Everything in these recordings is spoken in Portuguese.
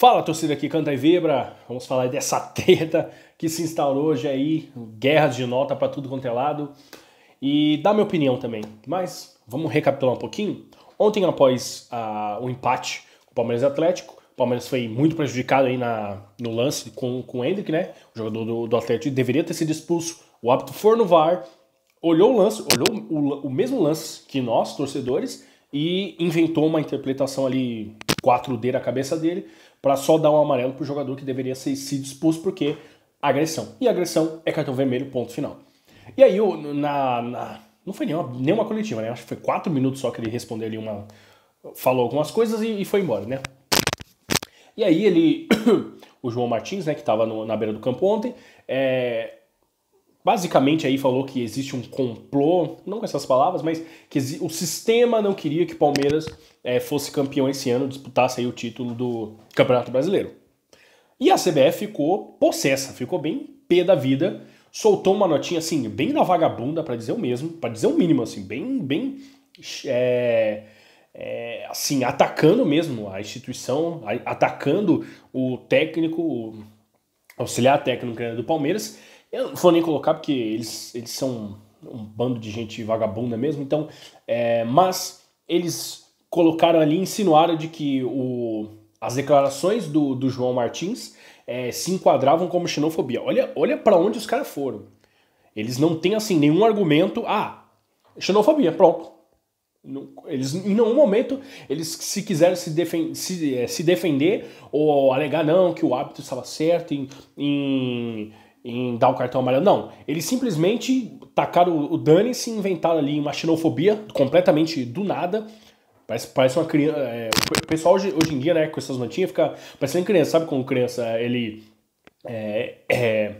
Fala torcida aqui, canta e vibra. Vamos falar dessa treta que se instaurou hoje aí, guerras de nota para tudo quanto é lado e da minha opinião também. Mas vamos recapitular um pouquinho. Ontem, após ah, o uh, um empate com o Palmeiras Atlético, o Palmeiras foi muito prejudicado aí na, no lance com, com o Hendrick, né? O jogador do, do Atlético deveria ter sido expulso. O árbitro foi no VAR, olhou o lance, olhou o, o mesmo lance que nós, torcedores, e inventou uma interpretação ali 4D na cabeça dele, para só dar um amarelo para o jogador que deveria ser se disposto porque agressão. E agressão é cartão vermelho, ponto final. E aí, na, na não foi nenhuma, nenhuma coletiva, né? Acho que foi quatro minutos só que ele respondeu ali uma. Falou algumas coisas e, e foi embora, né? E aí ele. o João Martins, né, que estava na beira do campo ontem, é, basicamente aí falou que existe um complô, não com essas palavras, mas que o sistema não queria que o Palmeiras é, fosse campeão esse ano, disputasse aí o título do Campeonato Brasileiro. E a CBF ficou possessa, ficou bem pé da vida, soltou uma notinha assim, bem na vagabunda, para dizer o mesmo, para dizer o mínimo, assim, bem, bem, é, é, assim, atacando mesmo a instituição, atacando o técnico, o auxiliar técnico do Palmeiras, eu não vou nem colocar porque eles, eles são um bando de gente vagabunda mesmo, então. É, mas eles colocaram ali, insinuaram de que o, as declarações do, do João Martins é, se enquadravam como xenofobia. Olha, olha para onde os caras foram. Eles não têm assim nenhum argumento. Ah, xenofobia, pronto. Eles, em nenhum momento eles se quiseram se, defen se, é, se defender ou alegar não que o hábito estava certo em, em em dar o cartão amarelo. Não, eles simplesmente tacaram o e se inventaram ali uma xenofobia completamente do nada. Parece, parece uma criança. É, o pessoal hoje, hoje, em dia, né, com essas notinhas, fica parecendo criança. Sabe quando criança ele é, é,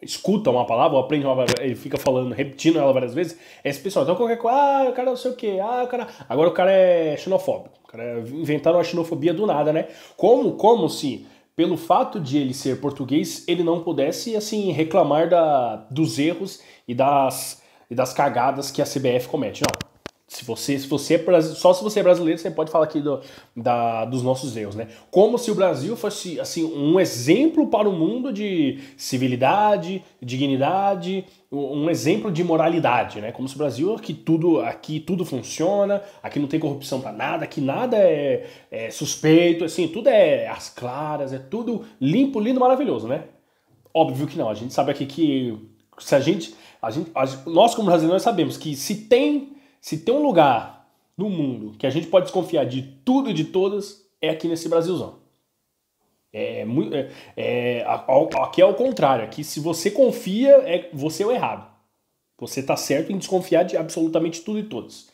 escuta uma palavra ou aprende uma palavra, ele fica falando, repetindo ela várias vezes? É esse pessoal. Então qualquer coisa, ah, o cara não sei o que, ah, o cara. Agora o cara é xenofóbico. O cara é inventaram a xenofobia do nada, né? Como, como se pelo fato de ele ser português, ele não pudesse assim reclamar da, dos erros e das, e das cagadas que a CBF comete. Não, se você, se você é, só se você é brasileiro, você pode falar aqui do, da, dos nossos erros, né? Como se o Brasil fosse assim um exemplo para o mundo de civilidade, dignidade, um exemplo de moralidade, né? Como se o Brasil aqui tudo aqui tudo funciona, aqui não tem corrupção para nada, aqui nada é, é suspeito, assim tudo é as claras, é tudo limpo, lindo, maravilhoso, né? Óbvio que não. A gente sabe aqui que se a gente, a gente, a, nós como brasileiros sabemos que se tem se tem um lugar no mundo que a gente pode desconfiar de tudo e de todas, é aqui nesse Brasilzão. É, é, é, é aqui é o contrário. Aqui, se você confia, é você é o errado. Você tá certo em desconfiar de absolutamente tudo e todos.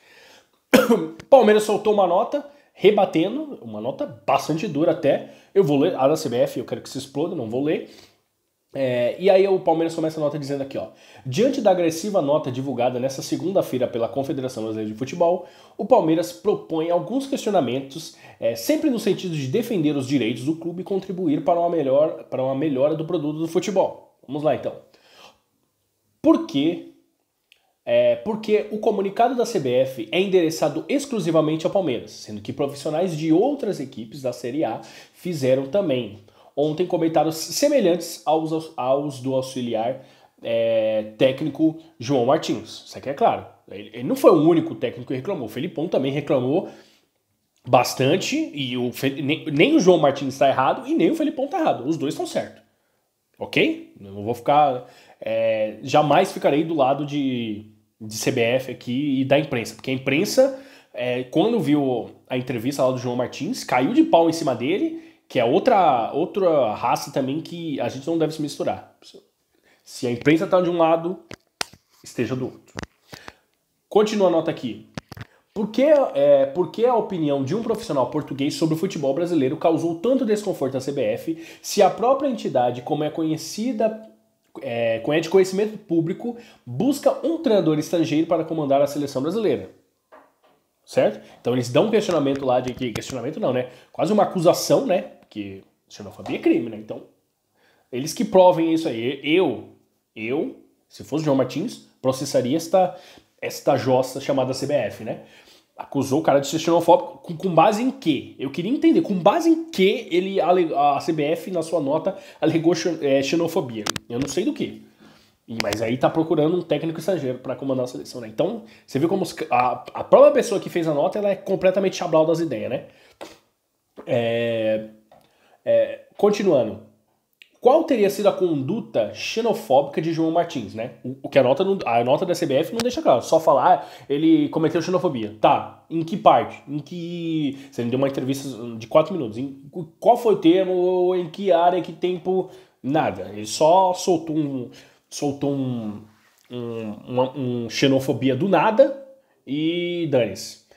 Palmeiras soltou uma nota, rebatendo, uma nota bastante dura até. Eu vou ler a da CBF, eu quero que se exploda, não vou ler. É, e aí o Palmeiras começa a nota dizendo aqui, ó. Diante da agressiva nota divulgada nesta segunda-feira pela Confederação Brasileira de Futebol, o Palmeiras propõe alguns questionamentos, é, sempre no sentido de defender os direitos do clube e contribuir para uma, melhor, para uma melhora do produto do futebol. Vamos lá então. Por quê? É, porque o comunicado da CBF é endereçado exclusivamente ao Palmeiras, sendo que profissionais de outras equipes da Série A fizeram também ontem comentários semelhantes aos, aos do auxiliar é, técnico João Martins. Isso aqui é claro. Ele, ele, não foi o único técnico que reclamou. O Felipão também reclamou bastante. E o, nem, nem o João Martins está errado e nem o Felipão está errado. Os dois estão certos. Ok? Não vou ficar. É, jamais ficarei do lado de, de CBF aqui e da imprensa. Porque a imprensa, é, quando viu a entrevista lá do João Martins, caiu de pau em cima dele que é outra, outra raça também que a gente não deve se misturar. Se a imprensa está de um lado, esteja do outro. Continua a nota aqui. Por que, é, por que a opinião de um profissional português sobre o futebol brasileiro causou tanto desconforto à CBF se a própria entidade, como é conhecida, é, é de conhecimento público, busca um treinador estrangeiro para comandar a seleção brasileira? Certo? Então eles dão um questionamento lá de que. Questionamento não, né? Quase uma acusação, né? Porque xenofobia é crime, né? Então, eles que provem isso aí. Eu, eu, se fosse João Martins, processaria esta, esta jossa chamada CBF, né? Acusou o cara de ser xenofóbico com, com base em quê? Eu queria entender. Com base em que ele, a, a CBF, na sua nota, alegou é, xenofobia? Eu não sei do que. Mas aí tá procurando um técnico estrangeiro para comandar a seleção, né? Então, você viu como a, a própria pessoa que fez a nota, ela é completamente chablau das ideias, né? É, é, continuando. Qual teria sido a conduta xenofóbica de João Martins, né? O que a nota, não, a nota da CBF não deixa claro. Só falar, ah, ele cometeu xenofobia. Tá, em que parte? Em que. Você me deu uma entrevista de quatro minutos. Em, qual foi o termo? Em que área? em Que tempo? Nada. Ele só soltou um. Soltou um. Um, uma, um xenofobia do nada e dane-se.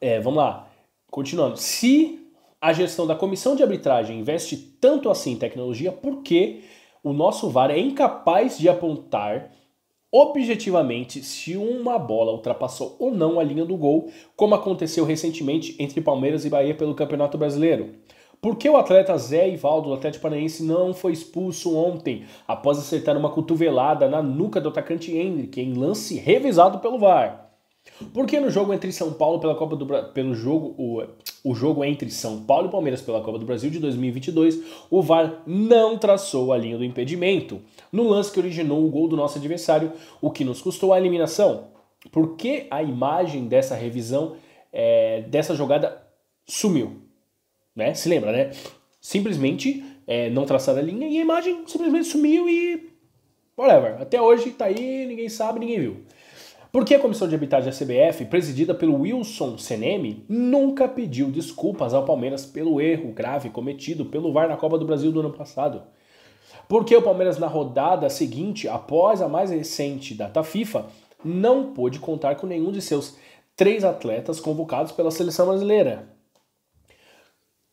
É, vamos lá. Continuando. Se a gestão da comissão de arbitragem investe tanto assim em tecnologia porque o nosso VAR é incapaz de apontar objetivamente se uma bola ultrapassou ou não a linha do gol, como aconteceu recentemente entre Palmeiras e Bahia pelo Campeonato Brasileiro. Por que o atleta Zé Ivaldo, do Atlético Paranaense, não foi expulso ontem após acertar uma cotovelada na nuca do atacante Henrique em lance revisado pelo VAR? Por que no jogo entre São Paulo pela Copa do Bra... pelo jogo o o jogo entre São Paulo e Palmeiras pela Copa do Brasil de 2022, o VAR não traçou a linha do impedimento no lance que originou o gol do nosso adversário, o que nos custou a eliminação. Por que a imagem dessa revisão, é, dessa jogada, sumiu? Né? Se lembra, né? Simplesmente é, não traçaram a linha e a imagem simplesmente sumiu e. whatever. Até hoje tá aí, ninguém sabe, ninguém viu. Por que a Comissão de Habitat da CBF, presidida pelo Wilson Seneme, nunca pediu desculpas ao Palmeiras pelo erro grave cometido pelo VAR na Copa do Brasil do ano passado. Por que o Palmeiras, na rodada seguinte, após a mais recente data FIFA, não pôde contar com nenhum de seus três atletas convocados pela seleção brasileira.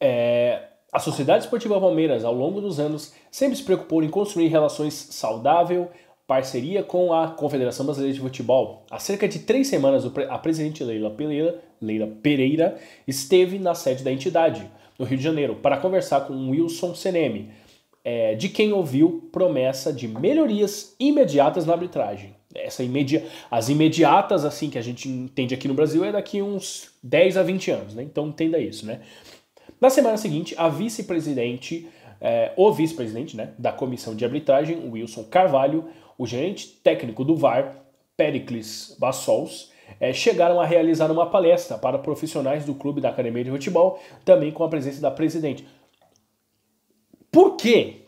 É, a Sociedade Esportiva Palmeiras, ao longo dos anos, sempre se preocupou em construir relações saudáveis parceria com a Confederação Brasileira de Futebol. Há cerca de três semanas, a presidente Leila Pereira, Leila Pereira esteve na sede da entidade, no Rio de Janeiro, para conversar com Wilson Seneme, é, de quem ouviu promessa de melhorias imediatas na arbitragem. Essa imedi as imediatas, assim, que a gente entende aqui no Brasil, é daqui uns 10 a 20 anos, né? Então entenda isso, né? Na semana seguinte, a vice-presidente, é, o vice-presidente né, da comissão de arbitragem, Wilson Carvalho, o gerente técnico do VAR, Pericles Bassols, é, chegaram a realizar uma palestra para profissionais do clube da academia de futebol, também com a presença da presidente. Por quê?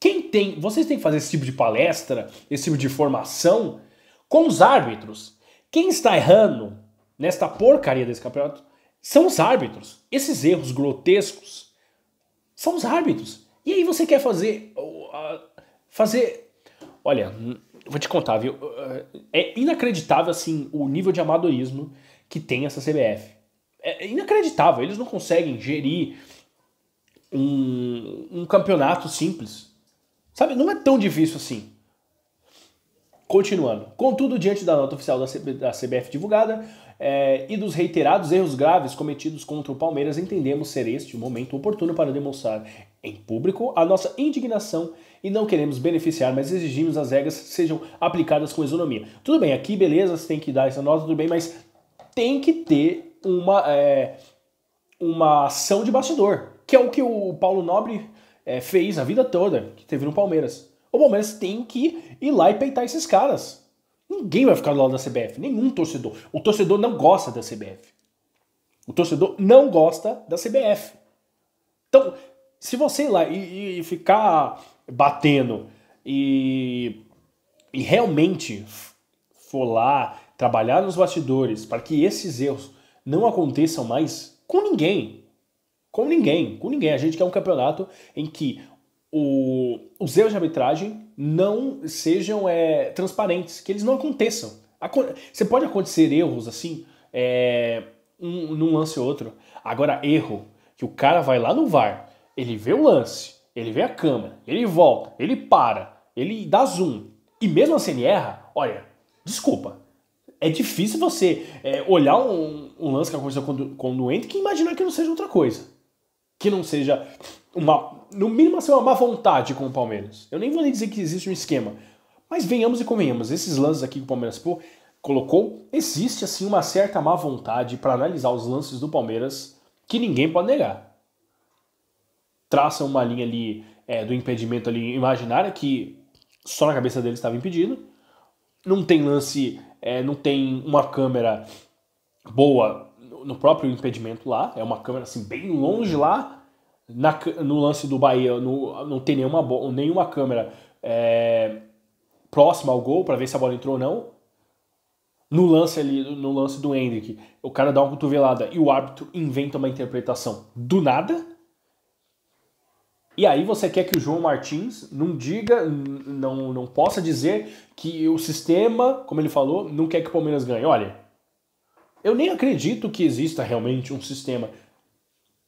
Quem tem. Vocês têm que fazer esse tipo de palestra, esse tipo de formação com os árbitros. Quem está errando nesta porcaria desse campeonato são os árbitros. Esses erros grotescos são os árbitros. E aí você quer fazer. Fazer Olha, vou te contar, viu? É, é inacreditável, assim, o nível de amadorismo que tem essa CBF. É, é inacreditável, eles não conseguem gerir um, um campeonato simples. Sabe, não é tão difícil assim. Continuando. Contudo, diante da nota oficial da, CB, da CBF divulgada é, e dos reiterados erros graves cometidos contra o Palmeiras, entendemos ser este o momento oportuno para demonstrar em público a nossa indignação e não queremos beneficiar, mas exigimos as regras sejam aplicadas com isonomia. Tudo bem, aqui beleza, você tem que dar essa nota, tudo bem, mas tem que ter uma, é, uma ação de bastidor, que é o que o Paulo Nobre é, fez a vida toda, que teve no Palmeiras. O Palmeiras tem que ir lá e peitar esses caras. Ninguém vai ficar do lado da CBF, nenhum torcedor. O torcedor não gosta da CBF. O torcedor não gosta da CBF. Então, se você ir lá e, e ficar batendo e, e realmente for lá trabalhar nos bastidores para que esses erros não aconteçam mais com ninguém. Com ninguém, com ninguém. A gente quer um campeonato em que o, os erros de arbitragem não sejam é, transparentes, que eles não aconteçam. Acon Você pode acontecer erros assim, é, um, num lance ou outro. Agora, erro, que o cara vai lá no VAR, ele vê o lance, ele vê a câmera, ele volta, ele para, ele dá zoom. E mesmo assim ele erra, olha, desculpa. É difícil você é, olhar um, um, lance que aconteceu com o doente que imaginar que não seja outra coisa. Que não seja uma. No mínimo assim, uma má vontade com o Palmeiras. Eu nem vou nem dizer que existe um esquema. Mas venhamos e convenhamos, esses lances aqui que o Palmeiras pô, colocou, existe assim uma certa má vontade para analisar os lances do Palmeiras que ninguém pode negar traçam uma linha ali é, do impedimento ali imaginária, que só na cabeça dele estava impedido. Não tem lance, é, não tem uma câmera boa no próprio impedimento lá, é uma câmera assim bem longe lá. Na, no lance do Bahia, no, não tem nenhuma, nenhuma câmera é, próxima ao gol para ver se a bola entrou ou não. No lance ali, no lance do Hendrick, o cara dá uma cotovelada e o árbitro inventa uma interpretação do nada. E aí você quer que o João Martins não diga, não, não possa dizer que o sistema, como ele falou, não quer que o Palmeiras ganhe. Olha, eu nem acredito que exista realmente um sistema,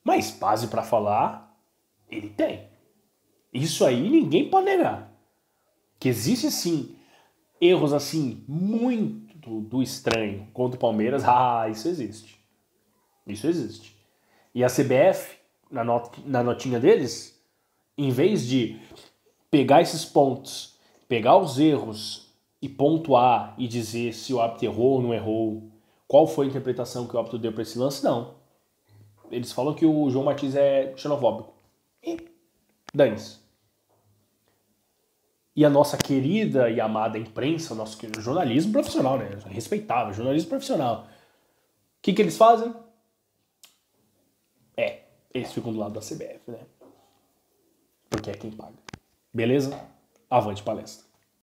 mas base para falar, ele tem. Isso aí ninguém pode negar. Que existe sim erros assim muito do estranho contra o Palmeiras, ah, isso existe. Isso existe. E a CBF, na, not na notinha deles, em vez de pegar esses pontos, pegar os erros e pontuar e dizer se o árbitro errou ou não errou, qual foi a interpretação que o árbitro deu para esse lance, não. Eles falam que o João Martins é xenofóbico. E dane-se. E a nossa querida e amada imprensa, nosso jornalismo profissional, né? Respeitável, jornalismo profissional. O que, que eles fazem? É, eles ficam do lado da CBF, né? porque é quem paga. Beleza? Avante palestra.